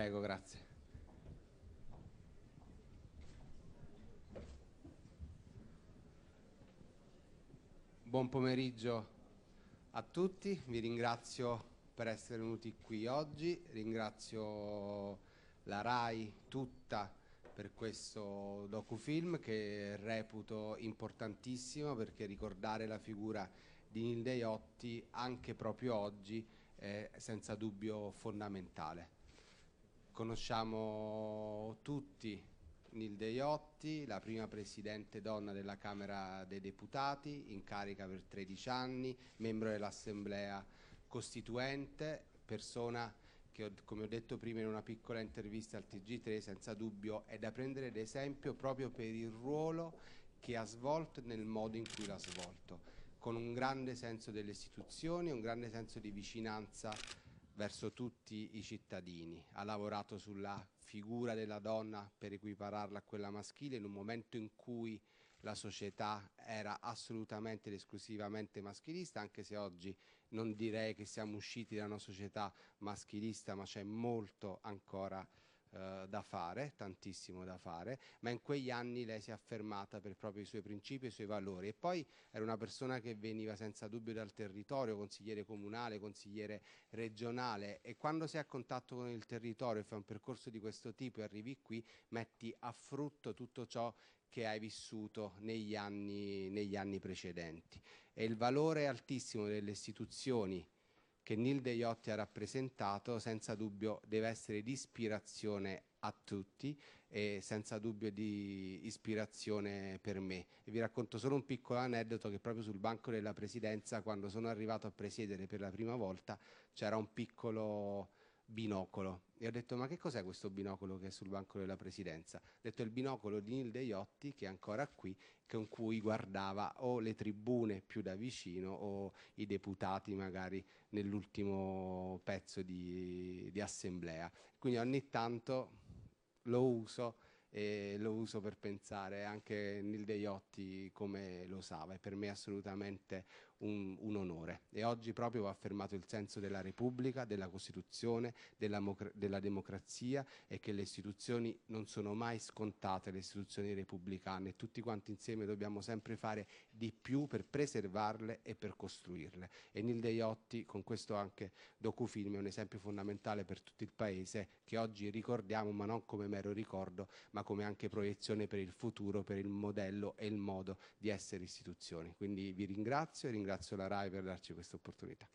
Prego, grazie. Buon pomeriggio a tutti, vi ringrazio per essere venuti qui oggi, ringrazio la RAI tutta per questo docufilm che reputo importantissimo perché ricordare la figura di Nilde Nildeiotti anche proprio oggi è senza dubbio fondamentale conosciamo tutti Nilde Iotti, la prima presidente donna della Camera dei Deputati, in carica per 13 anni, membro dell'Assemblea Costituente, persona che come ho detto prima in una piccola intervista al TG3 senza dubbio è da prendere d'esempio proprio per il ruolo che ha svolto e nel modo in cui l'ha svolto, con un grande senso delle istituzioni, un grande senso di vicinanza verso tutti i cittadini, ha lavorato sulla figura della donna per equipararla a quella maschile in un momento in cui la società era assolutamente ed esclusivamente maschilista, anche se oggi non direi che siamo usciti da una società maschilista, ma c'è molto ancora da eh, da fare, tantissimo da fare, ma in quegli anni lei si è affermata per proprio i suoi principi e i suoi valori e poi era una persona che veniva senza dubbio dal territorio, consigliere comunale, consigliere regionale e quando sei a contatto con il territorio e fai un percorso di questo tipo e arrivi qui, metti a frutto tutto ciò che hai vissuto negli anni, negli anni precedenti. E il valore altissimo delle istituzioni che Neil Deiotti ha rappresentato senza dubbio deve essere di ispirazione a tutti e senza dubbio di ispirazione per me. E vi racconto solo un piccolo aneddoto che proprio sul banco della presidenza, quando sono arrivato a presiedere per la prima volta, c'era un piccolo binocolo e ho detto ma che cos'è questo binocolo che è sul banco della presidenza? Ho detto il binocolo di Nil Deiotti che è ancora qui, con cui guardava o le tribune più da vicino o i deputati magari nell'ultimo pezzo di, di assemblea. Quindi ogni tanto lo uso e lo uso per pensare anche Nil Deiotti come lo usava e per me è assolutamente un, un, onore e oggi proprio va affermato il senso della Repubblica, della Costituzione, della, della, democrazia e che le istituzioni non sono mai scontate, le istituzioni repubblicane, tutti quanti insieme dobbiamo sempre fare di più per preservarle e per costruirle e Nil Deiotti con questo anche docufilm è un esempio fondamentale per tutto il Paese che oggi ricordiamo ma non come mero ricordo ma come anche proiezione per il futuro, per il modello e il modo di essere istituzioni. Quindi vi ringrazio e ringrazio ringrazio la RAI per darci questa opportunità.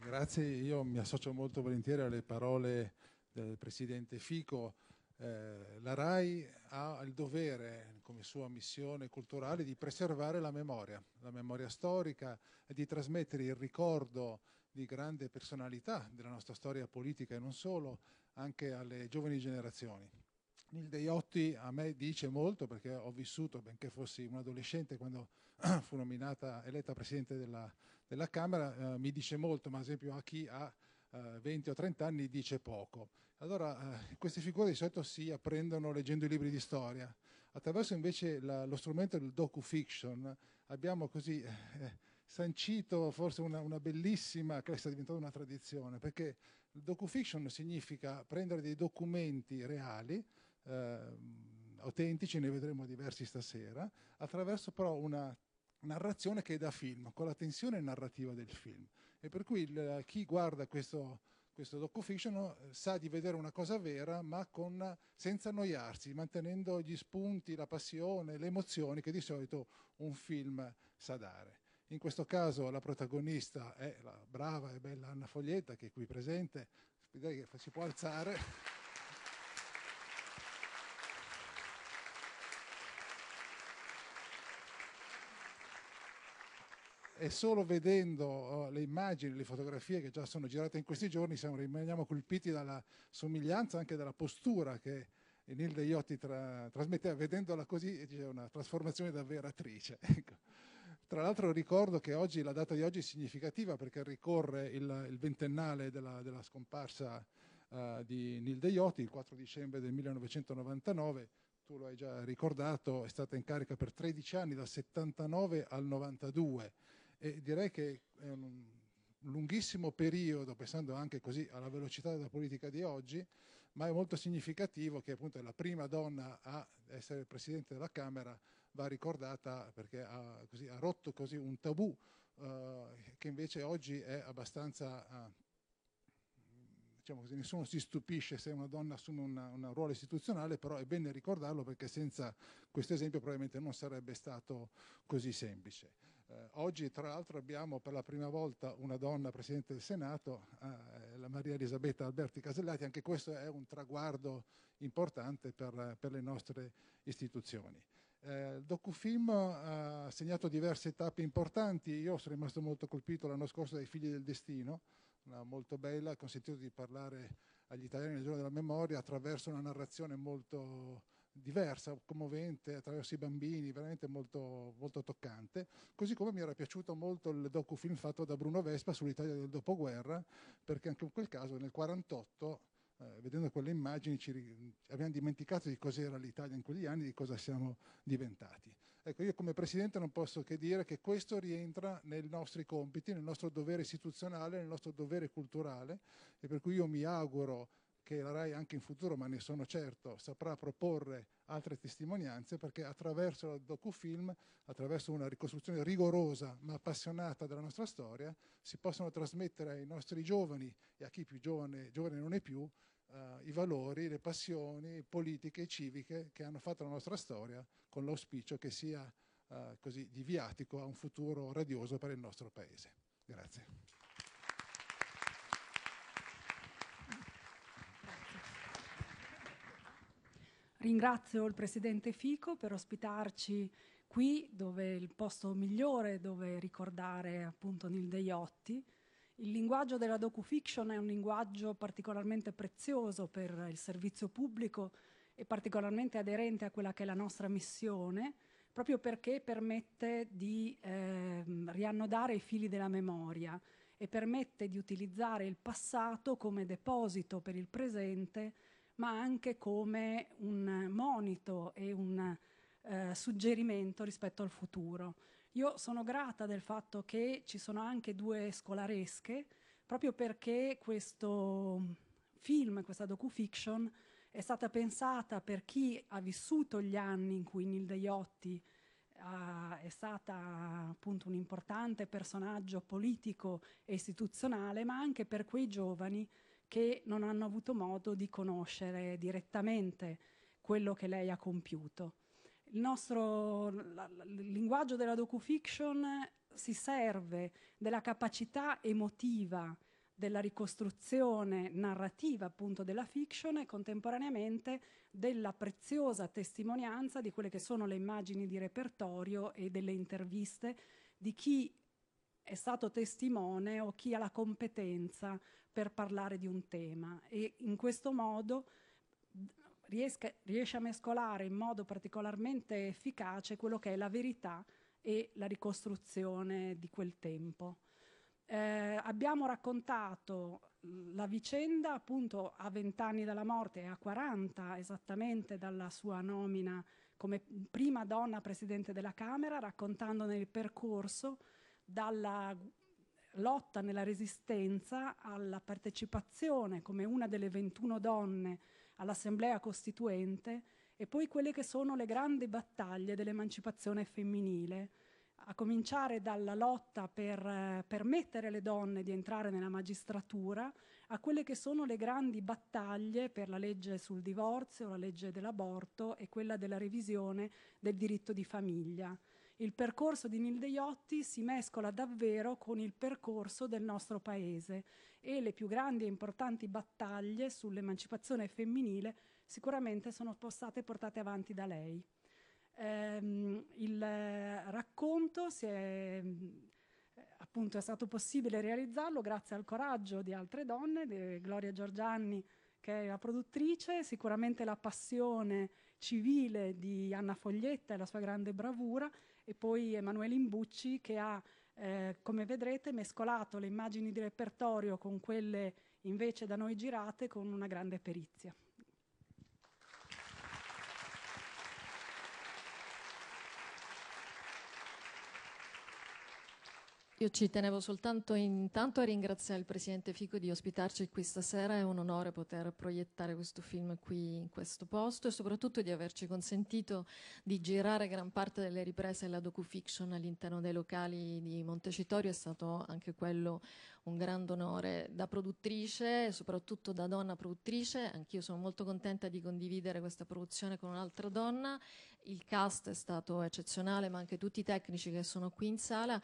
Grazie, io mi associo molto volentieri alle parole del Presidente Fico. Eh, la RAI ha il dovere, come sua missione culturale, di preservare la memoria, la memoria storica e di trasmettere il ricordo di grande personalità della nostra storia politica e non solo, anche alle giovani generazioni. Nil Deiotti a me dice molto perché ho vissuto, benché fossi un adolescente quando fu nominata, eletta Presidente della, della Camera, eh, mi dice molto, ma ad esempio a chi ha eh, 20 o 30 anni dice poco. Allora eh, queste figure di solito si apprendono leggendo i libri di storia. Attraverso invece la, lo strumento del docu-fiction abbiamo così eh, sancito forse una, una bellissima, questa è diventata una tradizione, perché docufiction significa prendere dei documenti reali, eh, autentici, ne vedremo diversi stasera, attraverso però una narrazione che è da film, con la tensione narrativa del film. E per cui il, chi guarda questo, questo docufiction eh, sa di vedere una cosa vera, ma con, senza annoiarsi, mantenendo gli spunti, la passione, le emozioni che di solito un film sa dare. In questo caso la protagonista è la brava e bella Anna Foglietta, che è qui presente, direi che si può alzare. e solo vedendo oh, le immagini, le fotografie che già sono girate in questi giorni, siamo, rimaniamo colpiti dalla somiglianza, anche dalla postura che Nilde Iotti tra, trasmetteva, vedendola così, è una trasformazione davvero attrice. Ecco. Tra l'altro ricordo che oggi, la data di oggi è significativa perché ricorre il, il ventennale della, della scomparsa uh, di Nil Deiotti, il 4 dicembre del 1999, tu lo hai già ricordato, è stata in carica per 13 anni, dal 79 al 92 e direi che è un lunghissimo periodo, pensando anche così alla velocità della politica di oggi, ma è molto significativo che appunto è la prima donna a essere Presidente della Camera va ricordata perché ha, così, ha rotto così un tabù eh, che invece oggi è abbastanza... Eh, diciamo così, nessuno si stupisce se una donna assume un ruolo istituzionale, però è bene ricordarlo perché senza questo esempio probabilmente non sarebbe stato così semplice. Eh, oggi tra l'altro abbiamo per la prima volta una donna Presidente del Senato, eh, la Maria Elisabetta Alberti Casellati, anche questo è un traguardo importante per, per le nostre istituzioni. Eh, il docufilm ha segnato diverse tappe importanti, io sono rimasto molto colpito l'anno scorso dai Figli del Destino, una molto bella, ha consentito di parlare agli italiani nel giorno della memoria attraverso una narrazione molto diversa, commovente, attraverso i bambini, veramente molto, molto toccante, così come mi era piaciuto molto il docufilm fatto da Bruno Vespa sull'Italia del dopoguerra, perché anche in quel caso nel 1948 eh, vedendo quelle immagini ci, abbiamo dimenticato di cos'era l'Italia in quegli anni, di cosa siamo diventati. Ecco, io come Presidente non posso che dire che questo rientra nei nostri compiti, nel nostro dovere istituzionale, nel nostro dovere culturale e per cui io mi auguro che la RAI anche in futuro, ma ne sono certo, saprà proporre altre testimonianze perché attraverso il docufilm, attraverso una ricostruzione rigorosa ma appassionata della nostra storia, si possono trasmettere ai nostri giovani e a chi più giovane, giovane non è più uh, i valori, le passioni politiche e civiche che hanno fatto la nostra storia con l'auspicio che sia uh, così di viatico a un futuro radioso per il nostro Paese. Grazie. Ringrazio il Presidente Fico per ospitarci qui, dove il posto migliore dove ricordare appunto Nilde Iotti, il linguaggio della docufiction è un linguaggio particolarmente prezioso per il servizio pubblico e particolarmente aderente a quella che è la nostra missione, proprio perché permette di eh, riannodare i fili della memoria e permette di utilizzare il passato come deposito per il presente, ma anche come un monito e un eh, suggerimento rispetto al futuro. Io sono grata del fatto che ci sono anche due scolaresche, proprio perché questo film, questa docufiction, è stata pensata per chi ha vissuto gli anni in cui Nilde Iotti ha, ah, è stata appunto un importante personaggio politico e istituzionale, ma anche per quei giovani che non hanno avuto modo di conoscere direttamente quello che lei ha compiuto. Il nostro, linguaggio della docufiction si serve della capacità emotiva della ricostruzione narrativa appunto della fiction e contemporaneamente della preziosa testimonianza di quelle che sono le immagini di repertorio e delle interviste di chi è stato testimone o chi ha la competenza per parlare di un tema e in questo modo riesca, riesce a mescolare in modo particolarmente efficace quello che è la verità e la ricostruzione di quel tempo. Eh, abbiamo raccontato la vicenda appunto a 20 anni dalla morte e a 40 esattamente dalla sua nomina come prima donna Presidente della Camera, raccontandone il percorso dalla lotta nella resistenza alla partecipazione come una delle 21 donne all'Assemblea Costituente e poi quelle che sono le grandi battaglie dell'emancipazione femminile, a cominciare dalla lotta per eh, permettere alle donne di entrare nella magistratura, a quelle che sono le grandi battaglie per la legge sul divorzio, la legge dell'aborto e quella della revisione del diritto di famiglia il percorso di Nilde Iotti si mescola davvero con il percorso del nostro paese e le più grandi e importanti battaglie sull'emancipazione femminile sicuramente sono state portate avanti da lei. Ehm, il eh, racconto si è, eh, appunto, è stato possibile realizzarlo grazie al coraggio di altre donne, di Gloria Giorgianni che è la produttrice, sicuramente la passione civile di Anna Foglietta e la sua grande bravura e poi Emanuele Imbucci che ha, eh, come vedrete, mescolato le immagini di repertorio con quelle invece da noi girate con una grande perizia. Io ci tenevo soltanto intanto a ringraziare il Presidente Fico di ospitarci qui stasera, è un onore poter proiettare questo film qui in questo posto e soprattutto di averci consentito di girare gran parte delle riprese della docufiction all'interno dei locali di Montecitorio, è stato anche quello un grande onore da produttrice e soprattutto da donna produttrice, anch'io sono molto contenta di condividere questa produzione con un'altra donna, il cast è stato eccezionale ma anche tutti i tecnici che sono qui in sala,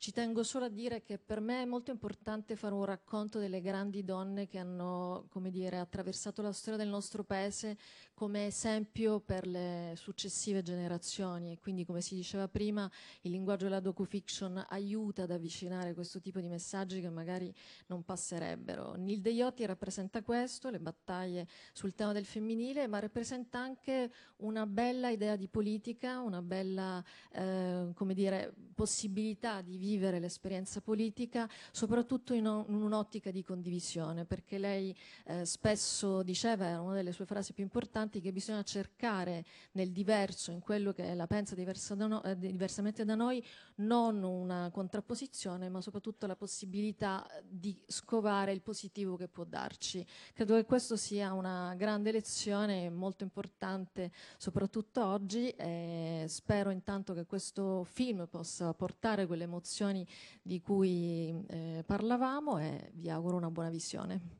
ci tengo solo a dire che per me è molto importante fare un racconto delle grandi donne che hanno, come dire, attraversato la storia del nostro paese come esempio per le successive generazioni e quindi, come si diceva prima, il linguaggio della docufiction aiuta ad avvicinare questo tipo di messaggi che magari non passerebbero. Nil Jotti rappresenta questo, le battaglie sul tema del femminile, ma rappresenta anche una bella idea di politica, una bella, eh, come dire, possibilità di vivere vivere l'esperienza politica soprattutto in, un'ottica di condivisione, perché lei eh, spesso diceva, era una delle sue frasi più importanti, che bisogna cercare nel diverso, in quello che la pensa diversa da no, eh, diversamente da noi, non una contrapposizione, ma soprattutto la possibilità di scovare il positivo che può darci. Credo che questa sia una grande lezione molto importante, soprattutto oggi, e spero intanto che questo film possa portare quell'emozione situazioni di cui eh, parlavamo e vi auguro una buona visione.